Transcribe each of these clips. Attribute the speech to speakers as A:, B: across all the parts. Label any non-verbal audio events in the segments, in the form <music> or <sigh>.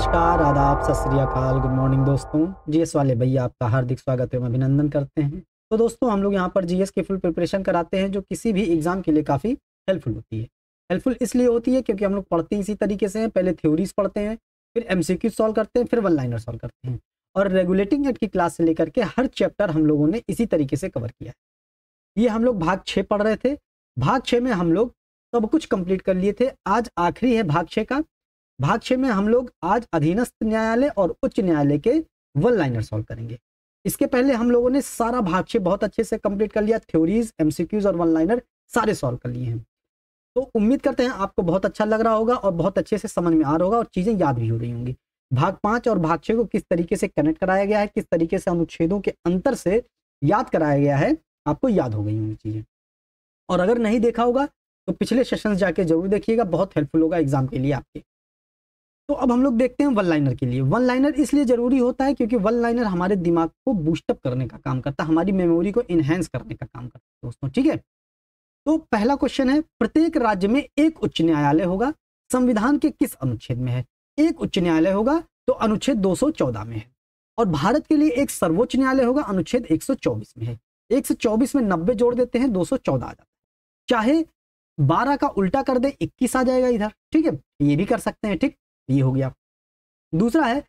A: नमस्कार आदाब सत गुड मॉर्निंग दोस्तों जी एस वाले भैया आपका हार्दिक स्वागत एवं अभिनंदन करते हैं तो दोस्तों हम लोग यहाँ पर जीएस की फुल प्रिपरेशन कराते हैं जो किसी भी एग्जाम के लिए काफ़ी हेल्पफुल होती है हेल्पफुल इसलिए होती है क्योंकि हम लोग पढ़ते इसी तरीके से हैं पहले थ्योरीज पढ़ते हैं फिर एम सॉल्व करते हैं फिर वन लाइनर सॉल्व करते हैं और रेगुलेटिंग एक्ट की क्लास से लेकर के हर चैप्टर हम लोगों ने इसी तरीके से कवर किया है ये हम लोग भाग छः पढ़ रहे थे भाग छः में हम लोग सब कुछ कंप्लीट कर लिए थे आज आखिरी है भाग छः का भाग छः में हम लोग आज अधीनस्थ न्यायालय और उच्च न्यायालय के वन लाइनर सॉल्व करेंगे इसके पहले हम लोगों ने सारा भाग छे बहुत अच्छे से कंप्लीट कर लिया थ्योरीज एमसीक्यूज और वन लाइनर सारे सॉल्व कर लिए हैं तो उम्मीद करते हैं आपको बहुत अच्छा लग रहा होगा और बहुत अच्छे से समझ में आ रहा होगा और चीज़ें याद भी हो रही होंगी भाग पाँच और भाग छः को किस तरीके से कनेक्ट कराया गया है किस तरीके से अनुच्छेदों के अंतर से याद कराया गया है आपको याद हो गई होंगी चीज़ें और अगर नहीं देखा होगा तो पिछले सेशन जाके जरूर देखिएगा बहुत हेल्पफुल होगा एग्जाम के लिए आपके तो अब हम लोग देखते हैं वन लाइनर के लिए वन लाइनर इसलिए जरूरी होता है क्योंकि वन लाइनर हमारे दिमाग को बूस्टअप करने का काम करता है हमारी मेमोरी को इन्हेंस करने का काम करता है दोस्तों ठीक है तो पहला क्वेश्चन है प्रत्येक राज्य में एक उच्च न्यायालय होगा संविधान के किस अनुच्छेद में है एक उच्च न्यायालय होगा तो अनुच्छेद दो में है और भारत के लिए एक सर्वोच्च न्यायालय होगा अनुच्छेद एक में है एक में नब्बे जोड़ देते हैं दो आ जाता है चाहे 12 का उल्टा कर दे 21 आ जाएगा इधर ठीक है ये भी कर सकते हैं ठीक ये हो गया दूसरा है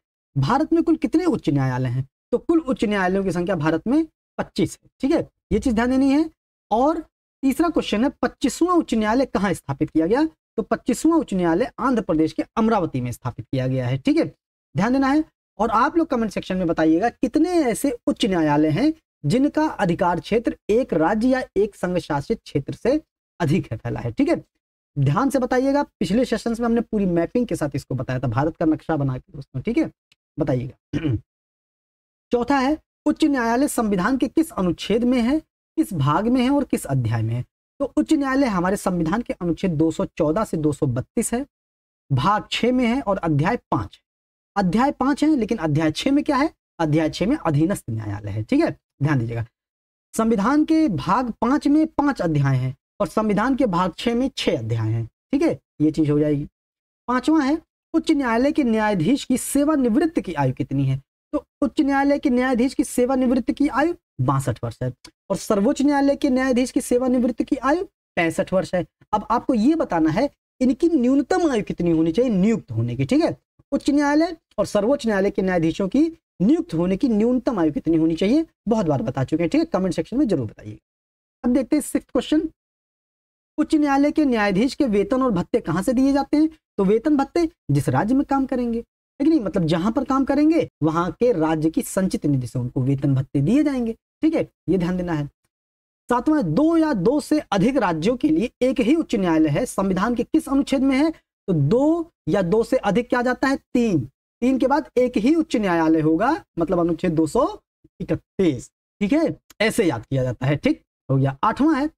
A: भारत में कुल कितने उच्च न्यायालय हैं तो कुल उच्च न्यायालयों की संख्या भारत में पच्चीस है ठीक है ये चीज ध्यान देनी है और तीसरा क्वेश्चन है पच्चीसवां उच्च न्यायालय कहाँ स्थापित किया गया तो पच्चीसवां उच्च न्यायालय आंध्र प्रदेश के अमरावती में स्थापित किया गया है ठीक है ध्यान देना है और आप लोग कमेंट सेक्शन में बताइएगा कितने ऐसे उच्च न्यायालय हैं जिनका अधिकार क्षेत्र एक राज्य या एक संघ शासित क्षेत्र से अधिक है फैला है ठीक है ध्यान से बताइएगा पिछले सेशन में हमने पूरी मैपिंग के साथ इसको बताया था भारत का नक्शा बना के दोस्तों ठीक है बताइएगा <clears throat> चौथा है उच्च न्यायालय संविधान के किस अनुच्छेद में है किस भाग में है और किस अध्याय में है तो उच्च न्यायालय हमारे संविधान के अनुच्छेद 214 से 232 है भाग छ में है और अध्याय पांच अध्याय पांच है लेकिन अध्याय छ में क्या है अध्याय छ में अधीनस्थ न्यायालय है ठीक है ध्यान दीजिएगा संविधान के भाग पांच में पांच अध्याय हैं और संविधान के भाग छः में छः अध्याय हैं ठीक है ये चीज़ हो जाएगी पांचवा है उच्च न्यायालय के न्यायाधीश की सेवानिवृत्त की आयु कितनी है तो उच्च न्यायालय के न्यायाधीश की सेवानिवृत्त की आयु बासठ वर्ष है और सर्वोच्च न्यायालय के न्यायाधीश की सेवानिवृत्त की आयु पैंसठ वर्ष है अब आपको ये बताना है इनकी न्यूनतम आयु कितनी होनी चाहिए नियुक्त होने की ठीक है उच्च न्यायालय और सर्वोच्च न्यायालय के न्यायाधीशों की नियुक्त होने की न्यूनतम आयु कितनी होनी चाहिए बहुत बार बता चुके हैं ठीक है कमेंट सेक्शन में जरूर बताइए अब देखते हैं सिक्स क्वेश्चन उच्च न्यायालय के न्यायाधीश के वेतन और भत्ते कहाँ से दिए जाते हैं तो वेतन भत्ते जिस राज्य में काम करेंगे ठीक नहीं मतलब जहां पर काम करेंगे वहां के राज्य की संचित निधि से उनको वेतन भत्ते दिए जाएंगे ठीक है ये ध्यान देना है सातवां दो या दो से अधिक राज्यों के लिए एक ही उच्च न्यायालय है संविधान के किस अनुच्छेद में है तो दो या दो से अधिक क्या जाता है तीन तीन के बाद एक ही उच्च न्यायालय होगा मतलब अनुच्छेद दो ठीक है ऐसे याद किया जाता है ठीक हो गया आठवां है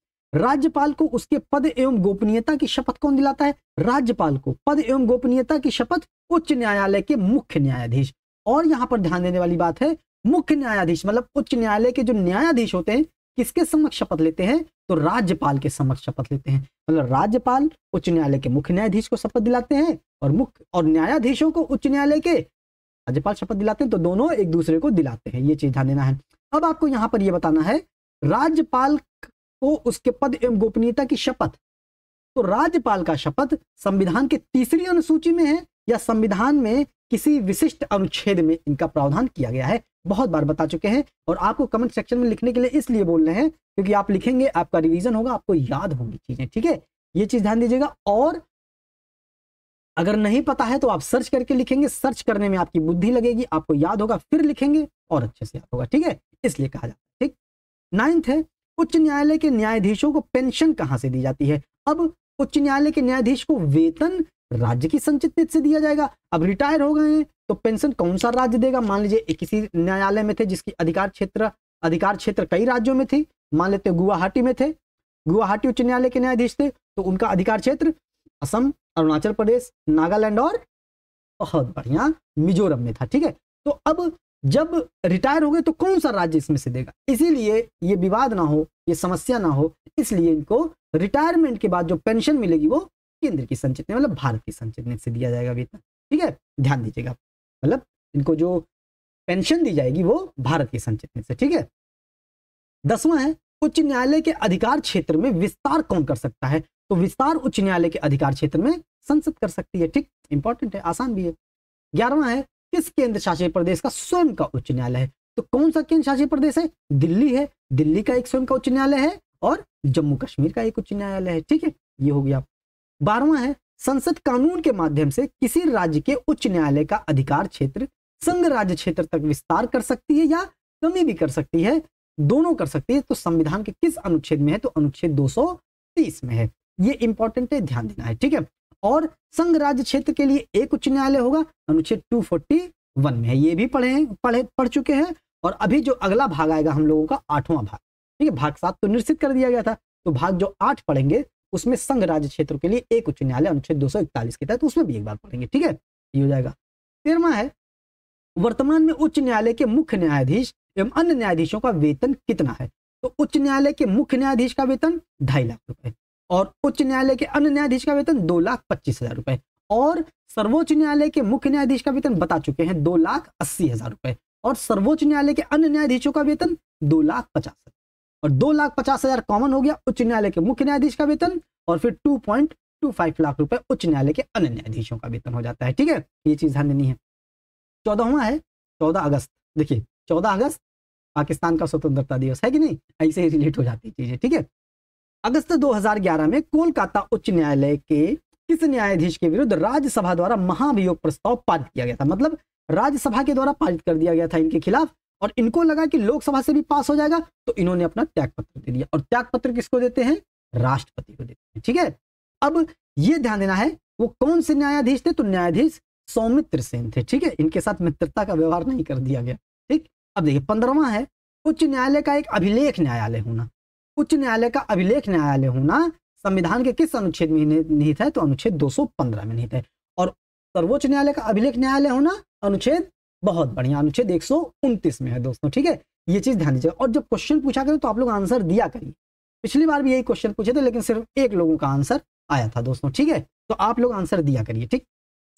A: राज्यपाल को उसके पद एवं गोपनीयता की शपथ कौन दिलाता है राज्यपाल को पद एवं गोपनीयता की शपथ उच्च न्यायालय के मुख्य न्यायाधीश और यहां पर ध्यान देने वाली बात है मुख्य न्यायाधीश मतलब उच्च न्यायालय के जो न्यायाधीश होते हैं किसके समक्ष शपथ लेते हैं तो राज्यपाल के समक्ष शपथ लेते हैं मतलब राज्यपाल उच्च न्यायालय के मुख्य न्यायाधीश को शपथ दिलाते हैं और मुख्य और न्यायाधीशों को उच्च न्यायालय के राज्यपाल शपथ दिलाते हैं तो दोनों एक दूसरे को दिलाते हैं ये चीज ध्यान देना है अब आपको यहां पर यह बताना है राज्यपाल तो उसके पद एवं गोपनीयता की शपथ तो राज्यपाल का शपथ संविधान के तीसरी अनुसूची में है या संविधान में किसी विशिष्ट अनुच्छेद में इनका प्रावधान किया गया है बहुत बार बता चुके हैं और आपको कमेंट सेक्शन में लिखने के लिए इसलिए बोल रहे हैं क्योंकि आप लिखेंगे आपका रिवीजन होगा आपको याद होंगी चीजें ठीक है ये चीज ध्यान दीजिएगा और अगर नहीं पता है तो आप सर्च करके लिखेंगे सर्च करने में आपकी बुद्धि लगेगी आपको याद होगा फिर लिखेंगे और अच्छे से याद होगा ठीक है इसलिए कहा जाता है ठीक नाइन्थ है उच्च न्यायालय के न्यायाधीशों को पेंशन कहाँ से दी जाती है अब उच्च न्यायालय के न्यायाधीश को वेतन राज्य की संचित से दिया जाएगा अब रिटायर हो गए हैं तो पेंशन कौन सा राज्य देगा मान लीजिए किसी न्यायालय में थे जिसकी अधिकार क्षेत्र अधिकार क्षेत्र कई राज्यों में थी मान लेते गुवाहाटी में थे गुवाहाटी उच्च न्यायालय के न्यायाधीश थे तो उनका अधिकार क्षेत्र असम अरुणाचल प्रदेश नागालैंड और बहुत बढ़िया मिजोरम में था ठीक है तो अब जब रिटायर हो गए तो कौन सा राज्य इसमें से देगा इसीलिए ये विवाद ना हो ये समस्या ना हो इसलिए इनको रिटायरमेंट के बाद जो पेंशन मिलेगी वो केंद्र की संचित मतलब भारत की संचित से दिया जाएगा वेतन ठीक है ध्यान दीजिएगा मतलब इनको जो पेंशन दी जाएगी वो भारत की संचित से ठीक है दसवां है उच्च न्यायालय के अधिकार क्षेत्र में विस्तार कौन कर सकता है तो विस्तार उच्च न्यायालय के अधिकार क्षेत्र में संसद कर सकती है ठीक इंपॉर्टेंट है आसान भी है ग्यारहवा है किस केंद्र शासित प्रदेश का स्वयं का उच्च न्यायालय है तो कौन सा केंद्र शासित प्रदेश है दिल्ली है दिल्ली का एक स्वयं का उच्च न्यायालय है और जम्मू कश्मीर का एक उच्च न्यायालय है ठीक है ये हो गया बारहवा है संसद कानून के माध्यम से किसी राज्य के उच्च न्यायालय का अधिकार क्षेत्र संघ राज्य क्षेत्र तक विस्तार कर सकती है या कमी भी कर सकती है दोनों कर सकती है तो संविधान के किस अनुच्छेद में है तो अनुच्छेद 230 में है ये इंपॉर्टेंट है ध्यान देना है ठीक है और संघ राज्य क्षेत्र के लिए एक उच्च न्यायालय होगा अनुच्छेद टू फोर्टी वन में ये भी पढ़े पढ़े पढ़ चुके हैं और अभी जो अगला भाग आएगा हम लोगों का आठवां भाग ठीक है भाग सात तो निश्चित कर दिया गया था तो भाग जो आठ पढ़ेंगे उसमें संघ राज्य क्षेत्र के लिए एक उच्च न्यायालय अनुच्छेद दो के तहत उसमें भी एक बार पढ़ेंगे ठीक है ये हो जाएगा तेरवा है वर्तमान में उच्च न्यायालय के मुख्य न्यायाधीश एवं अन्य न्यायाधीशों का वेतन कितना है तो उच्च न्यायालय के मुख्य न्यायाधीश का वेतन ढाई लाख रुपए और उच्च न्यायालय के अन्य न्यायाधीश का वेतन दो लाख पच्चीस हजार रुपए और सर्वोच्च न्यायालय के मुख्य न्यायाधीश का वेतन बता चुके हैं दो लाख अस्सी हजार रुपए और सर्वोच्च न्यायालय के अन्य न्यायाधीशों का वेतन दो लाख पचास हजार और दो लाख पचास हजार कॉमन हो गया उच्च न्यायालय के मुख्य न्यायाधीश का वेतन और फिर two point two five lakh रुपए उच्च न्यायालय के अन्य न्यायाधीशों का वेतन हो जाता है ठीक है ये चीज ध्यान देनी है चौदहवा है चौदह अगस्त देखिए चौदह अगस्त पाकिस्तान का स्वतंत्रता दिवस है कि नहीं ऐसे ही रिलेट हो जाती है चीजें ठीक है अगस्त 2011 में कोलकाता उच्च न्यायालय के किस न्यायाधीश के विरुद्ध राज्यसभा द्वारा महाभियोग प्रस्ताव पारित किया गया था मतलब राज्यसभा के द्वारा पारित कर दिया गया था इनके खिलाफ और इनको लगा कि लोकसभा से भी पास हो जाएगा तो इन्होंने अपना त्याग पत्र दे दिया और त्याग पत्र किसको देते हैं राष्ट्रपति को देते हैं ठीक है अब यह ध्यान देना है वो कौन से न्यायाधीश थे तो न्यायाधीश सौमित्र सेन थे ठीक है इनके साथ मित्रता का व्यवहार नहीं कर दिया गया ठीक अब देखिए पंद्रवा है उच्च न्यायालय का एक अभिलेख न्यायालय होना उच्च न्यायालय का अभिलेख न्यायालय होना संविधान के किस अनुच्छेद में निहित है तो अनुच्छेद 215 में निहित है और सर्वोच्च न्यायालय का अभिलेख न्यायालय होना अनुच्छेद बहुत बढ़िया अनुच्छेद एक में है दोस्तों ठीक है ये चीज ध्यान दीजिए और जब क्वेश्चन पूछा करें तो आप लोग आंसर दिया करिए पिछली बार भी यही क्वेश्चन पूछे थे लेकिन सिर्फ एक लोगों का आंसर आया था दोस्तों ठीक है तो आप लोग आंसर दिया करिए ठीक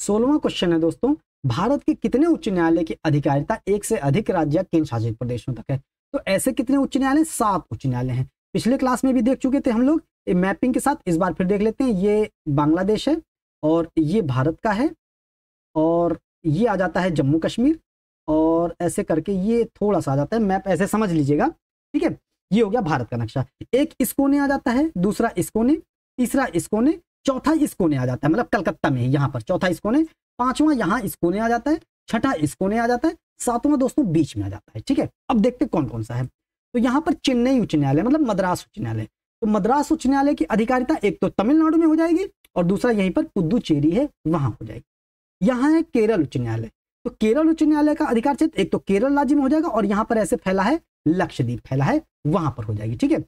A: सोलवा क्वेश्चन है दोस्तों भारत के कितने उच्च न्यायालय की अधिकारिता एक से अधिक राज्य केंद्र शासित प्रदेशों तक है तो ऐसे कितने उच्च न्यायालय सात उच्च न्यायालय हैं पिछले क्लास में भी देख चुके थे हम लोग मैपिंग के साथ इस बार फिर देख लेते हैं ये बांग्लादेश है और ये भारत का है और ये आ जाता है जम्मू कश्मीर और ऐसे करके ये थोड़ा सा आ जाता है मैप ऐसे समझ लीजिएगा ठीक है ये हो गया भारत का नक्शा एक इस कोने आ जाता है दूसरा इस कोने तीसरा इस कोने चौथा इस कोने आ जाता है मतलब कलकत्ता में यहाँ पर चौथा इस कोने पांचवा यहाँ इस कोने आ जाता है छठा इस कोने आ जाता है सातवां दोस्तों बीच में आ जाता है ठीक है अब देखते कौन कौन सा है तो यहाँ पर चेन्नई उच्च न्यायालय मतलब मद्रास उच्च न्यायालय तो मद्रास उच्च न्यायालय की अधिकारिता एक तो तमिलनाडु में हो जाएगी और दूसरा यहीं पर पुदुचेरी है वहां हो जाएगी यहाँ है केरल उच्च न्यायालय तो केरल उच्च न्यायालय का अधिकार क्षेत्र एक तो केरल राज्य में हो जाएगा और यहाँ पर ऐसे फैला है लक्षद्वीप फैला है वहां पर हो जाएगी ठीक है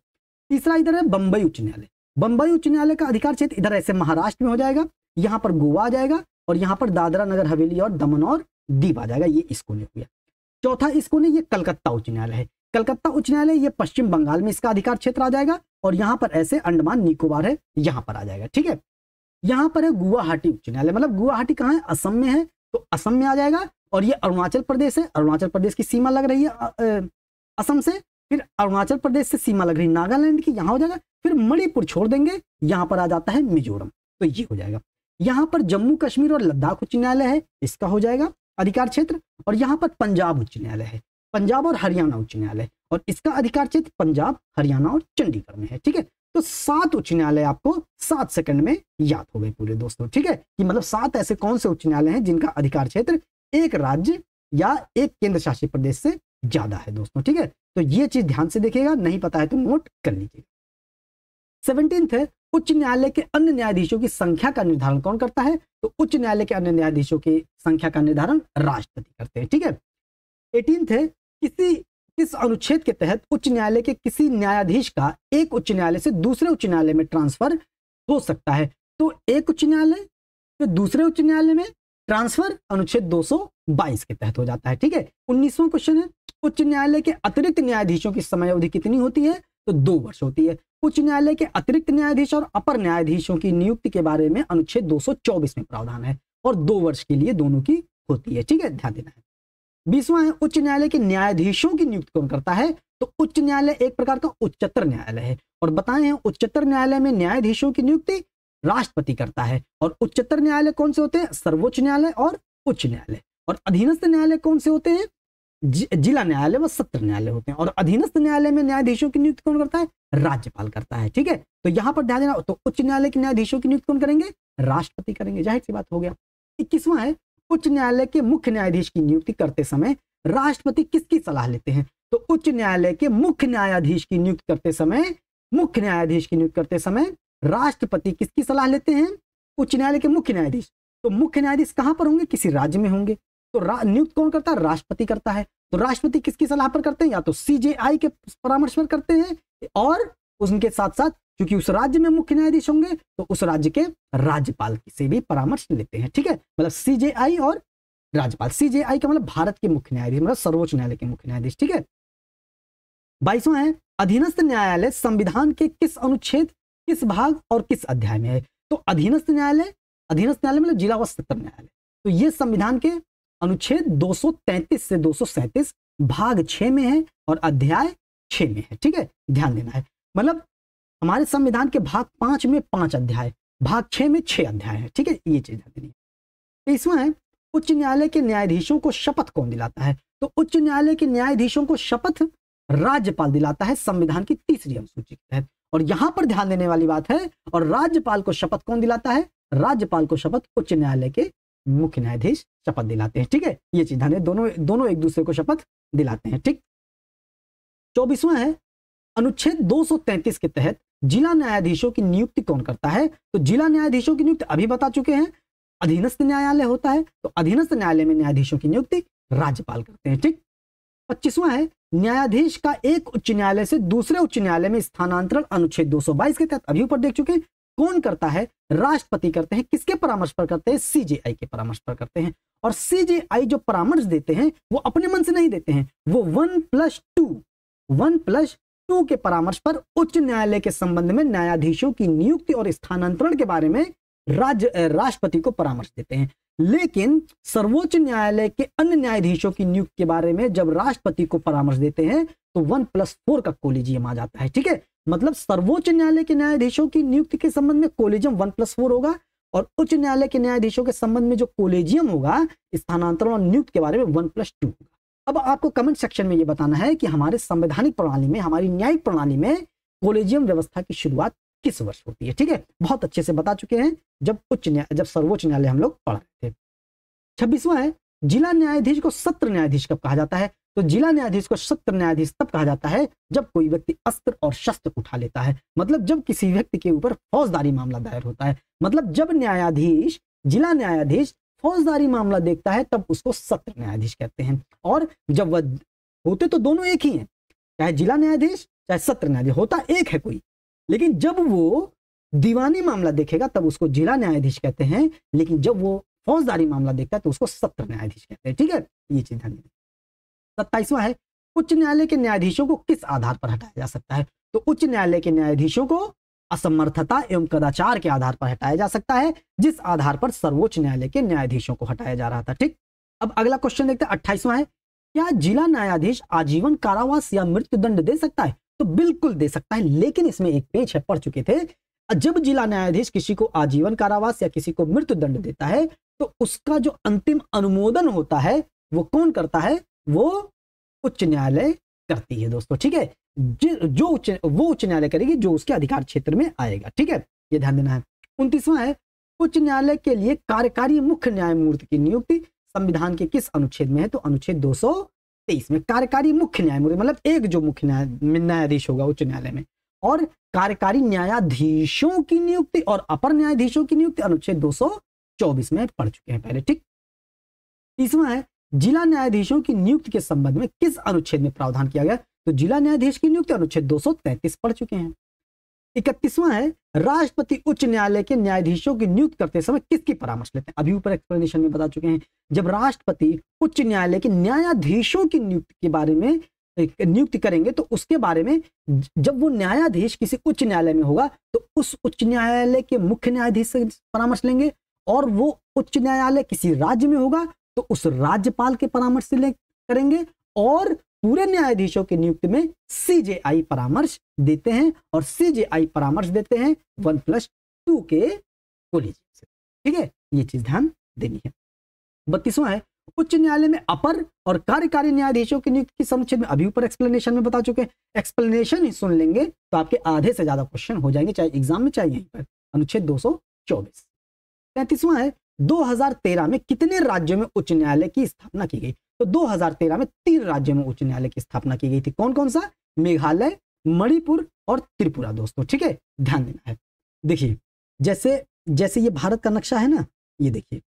A: तीसरा इधर है बंबई उच्च न्यायालय बंबई उच्च न्यायालय का अधिकार क्षेत्र इधर ऐसे महाराष्ट्र में हो जाएगा यहाँ पर गोवा आ जाएगा और यहाँ पर दादरा नगर हवेली और दमन और दीप आ जाएगा ये इसको ने हुआ चौथा इसको ने ये कलकत्ता उच्च न्यायालय है कलकत्ता उच्च न्यायालय ये पश्चिम बंगाल में इसका अधिकार क्षेत्र आ जाएगा और यहाँ पर ऐसे अंडमान निकोबार है यहाँ पर आ जाएगा ठीक है यहाँ पर है गुवाहाटी उच्च न्यायालय मतलब गुवाहाटी कहाँ है असम में है तो असम में आ जाएगा और ये अरुणाचल प्रदेश है अरुणाचल प्रदेश की सीमा लग रही है असम से फिर अरुणाचल प्रदेश से सीमा लग रही नागालैंड की यहाँ हो जाएगा फिर मणिपुर छोड़ देंगे यहाँ पर आ जाता है मिजोरम तो ये हो जाएगा यहाँ पर जम्मू कश्मीर और लद्दाख उच्च न्यायालय है इसका हो जाएगा अधिकार क्षेत्र और यहाँ पर पंजाब उच्च न्यायालय है पंजाब और हरियाणा उच्च न्यायालय और इसका अधिकार क्षेत्र पंजाब हरियाणा और चंडीगढ़ में है ठीक है तो सात उच्च न्यायालय आपको सात सेकंड में याद हो गए पूरे दोस्तों ठीक है कि मतलब सात ऐसे कौन से उच्च न्यायालय हैं जिनका अधिकार क्षेत्र एक राज्य या एक केंद्र शासित प्रदेश से ज्यादा है दोस्तों ठीक है तो ये चीज ध्यान से देखिएगा नहीं पता है तो नोट कर लीजिएगा सेवनटीन है उच्च न्यायालय के अन्य न्यायाधीशों की संख्या का निर्धारण कौन करता है तो उच्च न्यायालय के अन्य न्यायाधीशों की संख्या का निर्धारण राष्ट्रपति करते हैं ठीक है एटीन है किसी किस अनुच्छेद के तहत उच्च न्यायालय के किसी न्यायाधीश का एक उच्च न्यायालय से दूसरे उच्च न्यायालय में ट्रांसफर हो सकता है तो एक उच्च न्यायालय तो दूसरे उच्च न्यायालय में ट्रांसफर अनुच्छेद 222 के तहत हो जाता है ठीक है उन्नीसवा क्वेश्चन है उच्च न्यायालय के अतिरिक्त न्यायाधीशों की समय अवधि कितनी होती है तो दो वर्ष होती है उच्च न्यायालय के अतिरिक्त न्यायाधीश और अपर न्यायाधीशों की नियुक्ति के बारे में अनुच्छेद दो में प्रावधान है और दो वर्ष के लिए दोनों की होती है ठीक है ध्यान देना है बीसवा है उच्च न्यायालय के न्यायाधीशों की नियुक्ति कौन करता है तो उच्च न्यायालय एक प्रकार का उच्चतर न्यायालय है और बताए हैं उच्चतर न्यायालय में न्यायाधीशों की नियुक्ति राष्ट्रपति करता है और उच्चतर न्यायालय कौन से होते हैं सर्वोच्च न्यायालय और उच्च न्यायालय और अधीनस्थ न्यायालय कौन से होते हैं जिला न्यायालय व सत्र न्यायालय होते हैं और अधीनस्थ न्यायालय में न्यायाधीशों की नियुक्ति कौन करता है राज्यपाल करता है ठीक है तो यहाँ पर ध्यान देना तो उच्च न्यायालय के न्यायाधीशों की नियुक्ति कौन करेंगे राष्ट्रपति करेंगे जाहिर सी बात हो गया इक्कीसवा है उच्च न्यायालय के मुख्य न्यायाधीश की नियुक्ति करते समय राष्ट्रपति किसकी सलाह लेते हैं तो उच्च न्यायालय के मुख्य न्यायाधीश की नियुक्ति करते समय मुख्य न्यायाधीश की नियुक्ति करते समय राष्ट्रपति किसकी सलाह लेते हैं उच्च न्यायालय के मुख्य न्यायाधीश तो मुख्य न्यायाधीश कहां पर होंगे किसी राज्य में होंगे तो नियुक्त कौन करता है राष्ट्रपति करता है तो राष्ट्रपति किसकी सलाह पर करते हैं या तो सीजेआई के परामर्श पर करते हैं और उनके साथ साथ क्योंकि उस राज्य में मुख्य न्यायाधीश होंगे तो उस राज्य के राज्यपाल से भी परामर्श लेते हैं ठीक है मतलब सीजेआई और राज्यपाल सीजेआई का मतलब भारत के मुख्य न्यायाधीश मतलब सर्वोच्च न्यायालय के मुख्य न्यायाधीश ठीक है बाईसवा है अधीनस्थ न्यायालय संविधान के किस अनुच्छेद किस भाग और किस अध्याय में है तो अधीनस्थ न्यायालय अधीनस्थ न्यायालय मतलब जिला व सत्र न्यायालय तो ये संविधान के अनुच्छेद 233 से 237 भाग छ में है और अध्याय छ में है ठीक है ध्यान देना है मतलब हमारे संविधान के भाग पांच में पांच अध्याय भाग छह में छह अध्याय है ठीक है ये चीज तीसवा है उच्च न्यायालय के न्यायाधीशों को शपथ कौन दिलाता है तो उच्च न्यायालय के न्यायाधीशों को शपथ राज्यपाल दिलाता है संविधान की तीसरी अनुसूची के तहत और यहां पर ध्यान देने वाली बात है और राज्यपाल को शपथ कौन दिलाता है राज्यपाल को शपथ उच्च न्यायालय के मुख्य न्यायाधीश शपथ दिलाते हैं ठीक है ये चीज ध्यान दोनों दोनों एक दूसरे को शपथ दिलाते हैं ठीक चौबीसवा है अनुच्छेद 233 के तहत जिला न्यायाधीशों की नियुक्ति कौन करता है तो जिला न्यायाधीशों की नियुक्ति अभी बता चुके हैं अधीनस्थ न्यायालय होता है तो अधीनस्थ न्यायालय में न्यायाधीशों की नियुक्ति राज्यपाल करते हैं ठीक पच्चीसवा है न्यायाधीश का एक उच्च न्यायालय से दूसरे उच्च न्यायालय में स्थानांतरण अनुच्छेद 222 के तहत अभी ऊपर देख चुके हैं कौन करता है राष्ट्रपति करते हैं किसके परामर्श पर करते हैं सीजेआई के परामर्श पर करते हैं और सीजेआई जो परामर्श देते हैं वो अपने मन से नहीं देते हैं वो one plus two one plus के परामर्श पर उच्च न्यायालय के संबंध में न्यायाधीशों की नियुक्ति और स्थानांतरण के बारे में राज्य राष्ट्रपति को परामर्श देते हैं लेकिन सर्वोच्च न्यायालय के अन्य न्यायाधीशों की नियुक्ति के बारे में जब राष्ट्रपति को परामर्श देते हैं तो वन प्लस फोर का कोलिजियम आ जाता है ठीक है मतलब सर्वोच्च न्यायालय के न्यायाधीशों की नियुक्ति के संबंध में कोलिजियम वन प्लस फोर होगा और उच्च न्यायालय के न्यायाधीशों के संबंध में जो कोलेजियम होगा स्थानांतरण और नियुक्ति के बारे में वन प्लस टू होगा अब आपको कमेंट सेक्शन में ये बताना है कि हमारे संवैधानिक प्रणाली में हमारी न्यायिक प्रणाली में कोलेजियम व्यवस्था की शुरुआत किस वर्ष होती है ठीक है बहुत अच्छे से बता चुके हैं जब उच्च न्याय जब सर्वोच्च न्यायालय हम लोग पढ़ रहे थे छब्बीसवा है जिला न्यायाधीश को सत्र न्यायाधीश कब कहा जाता है तो जिला न्यायाधीश को सत्र न्यायाधीश तब कहा जाता है जब कोई व्यक्ति अस्त्र और शस्त्र उठा लेता है मतलब जब किसी व्यक्ति के ऊपर फौजदारी मामला दायर होता है मतलब जब न्यायाधीश जिला न्यायाधीश फौजदारी मामला देखता है तब उसको सत्र न्यायाधीश कहते हैं और जब वह होते तो दोनों एक ही हैं चाहे जिला न्यायाधीश चाहे सत्र न्यायाधीश होता एक है कोई लेकिन जब वो दीवानी मामला देखेगा तब उसको जिला न्यायाधीश कहते हैं लेकिन जब वो फौजदारी मामला देखता है तो उसको सत्र न्यायाधीश कहते हैं ठीक है ये चीज ध्यान सत्ताईसवा है उच्च न्यायालय के न्यायाधीशों को किस आधार पर हटाया जा सकता है तो उच्च न्यायालय के न्यायाधीशों को असमर्थता एवं कदाचार के आधार पर हटाया जा सकता है जिस आधार पर सर्वोच्च न्यायालय के न्यायाधीशों को हटाया जा रहा था ठीक अब अगला क्वेश्चन देखते हैं अट्ठाईसवा है क्या जिला न्यायाधीश आजीवन कारावास या मृत्युदंड दे सकता है तो बिल्कुल दे सकता है लेकिन इसमें एक पेज है पढ़ चुके थे जब जिला न्यायाधीश किसी को आजीवन कारावास या किसी को मृत्युदंड देता है तो उसका जो अंतिम अनुमोदन होता है वो कौन करता है वो उच्च न्यायालय करती है दोस्तों ठीक है जो उच्च वो उच्च न्यायालय करेगी जो उसके अधिकार क्षेत्र में आएगा ठीक है ये ध्यान देना है उन्तीसवा है उच्च न्यायालय के लिए कार्यकारी मुख्य न्यायमूर्ति की नियुक्ति संविधान के किस अनुच्छेद में है तो अनुच्छेद दो में कार्यकारी मुख्य न्यायमूर्ति मतलब एक जो मुख्य न्यायाधीश होगा उच्च न्यायालय में और कार्यकारी न्यायाधीशों की नियुक्ति और अपर न्यायाधीशों की नियुक्ति अनुच्छेद 224 में पढ़ चुके हैं पहले ठीक तीसवा है जिला न्यायाधीशों की नियुक्ति के संबंध में किस अनुच्छेद में प्रावधान किया गया तो जिला न्यायाधीश की नियुक्ति अनुच्छेद दो पढ़ चुके हैं इकतीसवां है राष्ट्रपति उच्च न्यायालय के न्यायाधीशों की नियुक्त करते समय किसकी परामर्श लेते हैं अभी ऊपर एक्सप्लेनेशन में बता चुके हैं जब राष्ट्रपति उच्च न्यायालय के न्यायाधीशों की नियुक्ति के बारे में नियुक्ति करेंगे तो उसके बारे में जब वो न्यायाधीश किसी उच्च न्यायालय में होगा तो उस उच्च न्यायालय के मुख्य न्यायाधीश से परामर्श लेंगे और वो उच्च न्यायालय किसी राज्य में होगा तो उस राज्यपाल के परामर्श से करेंगे और पूरे न्यायाधीशों के नियुक्ति में सीजेआई परामर्श देते हैं और सीजेआई परामर्श देते हैं वन प्लस टू के कोलिजियम से ठीक है ये चीज ध्यान देनी है बत्तीसवा है उच्च न्यायालय में अपर और कार्यकारी न्यायाधीशों की नियुक्ति की संक्षिप्त में अभी ऊपर एक्सप्लेनेशन में बता चुके हैं एक्सप्लेनेशन ही सुन लेंगे तो आपके आधे से ज्यादा क्वेश्चन हो जाएंगे चाहे एग्जाम में चाहे यहीं पर अनुच्छेद दो सौ चौबीस तैतीसवा है 2013 में कितने राज्यों में उच्च न्यायालय की स्थापना की गई तो 2013 में तीन राज्यों में उच्च न्यायालय की स्थापना की गई थी कौन कौन सा मेघालय मणिपुर और त्रिपुरा दोस्तों ठीक है ध्यान देना है देखिए जैसे जैसे ये भारत का नक्शा है ना ये देखिए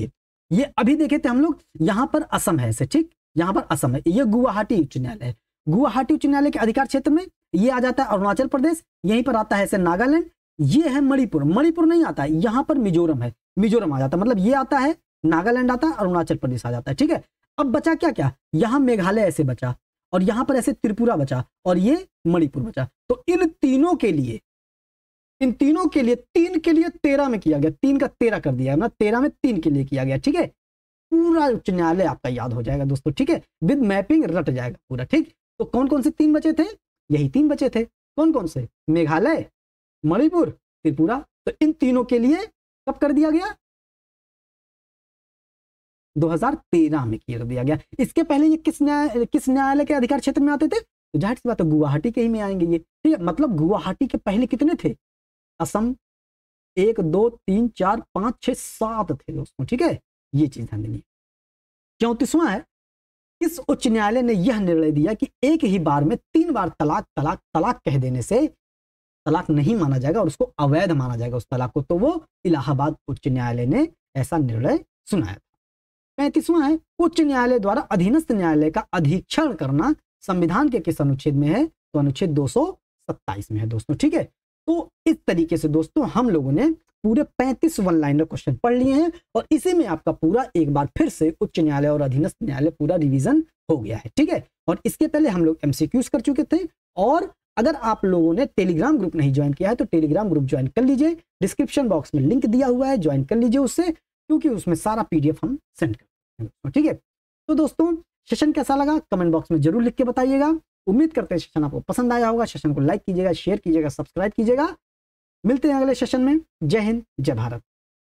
A: ये ये अभी देखे थे हम लोग यहाँ पर असम है ऐसे ठीक यहाँ पर असम है ये गुवाहाटी उच्च न्यायालय गुवाहाटी उच्च न्यायालय के अधिकार क्षेत्र में ये आ जाता है अरुणाचल प्रदेश यहीं पर आता है ऐसे नागालैंड ये है मणिपुर मणिपुर नहीं आता है यहां पर मिजोरम है मिजोरम आ जाता है मतलब ये आता है नागालैंड आता है अरुणाचल प्रदेश आ जाता है ठीक है अब बचा क्या क्या यहां मेघालय ऐसे बचा और यहां पर ऐसे त्रिपुरा बचा और ये मणिपुर बचा तो इन तीनों के लिए इन तीनों के लिए तीन के लिए तेरह में किया गया तीन का तेरह कर दिया ना तेरह में तीन के लिए किया गया ठीक है पूरा उच्च न्यायालय आपका याद हो जाएगा दोस्तों ठीक है विद मैपिंग रट जाएगा पूरा ठीक तो कौन कौन से तीन बचे थे यही तीन बचे थे कौन कौन से मेघालय मणिपुर त्रिपुरा तो इन तीनों के लिए कब कर दिया गया 2013 में कर दिया गया इसके पहले ये किस न्याय किस न्यायालय के अधिकार क्षेत्र में आते थे तो जाहिर सी बात है गुवाहाटी के ही में आएंगे ये ठीक है मतलब गुवाहाटी के पहले कितने थे असम एक दो तीन चार पांच छह सात थे दोस्तों ठीक है ये चीज़ ध्यान देनी चौंतीसवां है इस उच्च न्यायालय ने यह निर्णय दिया कि एक ही बार में तीन बार तलाक तलाक तलाक कह देने से तलाक नहीं माना जाएगा और उसको अवैध माना जाएगा उस तलाक को तो वो इलाहाबाद उच्च न्यायालय ने ऐसा निर्णय सुनाया था पैंतीसवां है उच्च न्यायालय द्वारा अधीनस्थ न्यायालय का अधीक्षण करना संविधान के किस अनुच्छेद में है तो अनुच्छेद दो में है दोस्तों ठीक है तो इस तरीके से दोस्तों हम लोगों ने पूरे 35 वन लाइनर क्वेश्चन पढ़ लिए हैं और इसी में आपका पूरा एक बार फिर से उच्च न्यायालय और अधीनस्थ न्यायालय पूरा रिवीजन हो गया है ठीक है और इसके पहले हम लोग एमसीक्यूज कर चुके थे और अगर आप लोगों ने टेलीग्राम ग्रुप नहीं ज्वाइन किया है तो टेलीग्राम ग्रुप ज्वाइन कर लीजिए डिस्क्रिप्शन बॉक्स में लिंक दिया हुआ है ज्वाइन कर लीजिए उससे क्योंकि उसमें सारा पीडीएफ हम सेंड कर ठीक है तो दोस्तों सेशन कैसा लगा कमेंट बॉक्स में जरूर लिख के बताइएगा उम्मीद करते हैं सेशन आपको पसंद आया होगा सेशन को लाइक कीजिएगा शेयर कीजिएगा सब्सक्राइब कीजिएगा मिलते हैं अगले सेशन में जय हिंद जय भारत